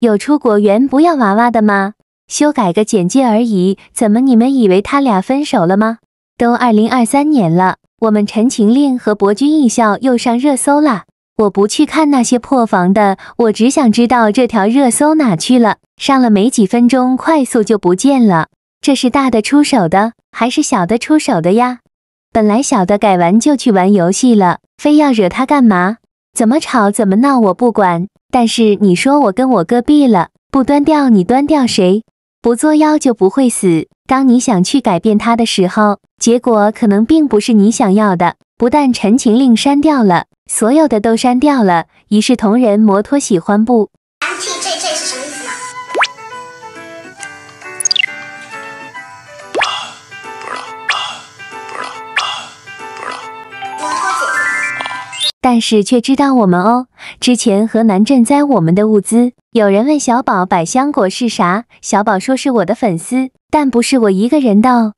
有出果园不要娃娃的吗？修改个简介而已，怎么你们以为他俩分手了吗？都二零二三年了，我们陈情令和博君一笑又上热搜了。我不去看那些破防的，我只想知道这条热搜哪去了，上了没几分钟，快速就不见了。这是大的出手的，还是小的出手的呀？本来小的改完就去玩游戏了，非要惹他干嘛？怎么吵怎么闹我不管，但是你说我跟我哥毙了，不端掉你端掉谁？不作妖就不会死。当你想去改变他的时候，结果可能并不是你想要的。不但陈情令删掉了，所有的都删掉了。一视同仁摩托喜欢不？MTJJ 是什么意思呢？但是却知道我们哦，之前河南赈灾我们的物资。有人问小宝百香果是啥，小宝说是我的粉丝，但不是我一个人的哦。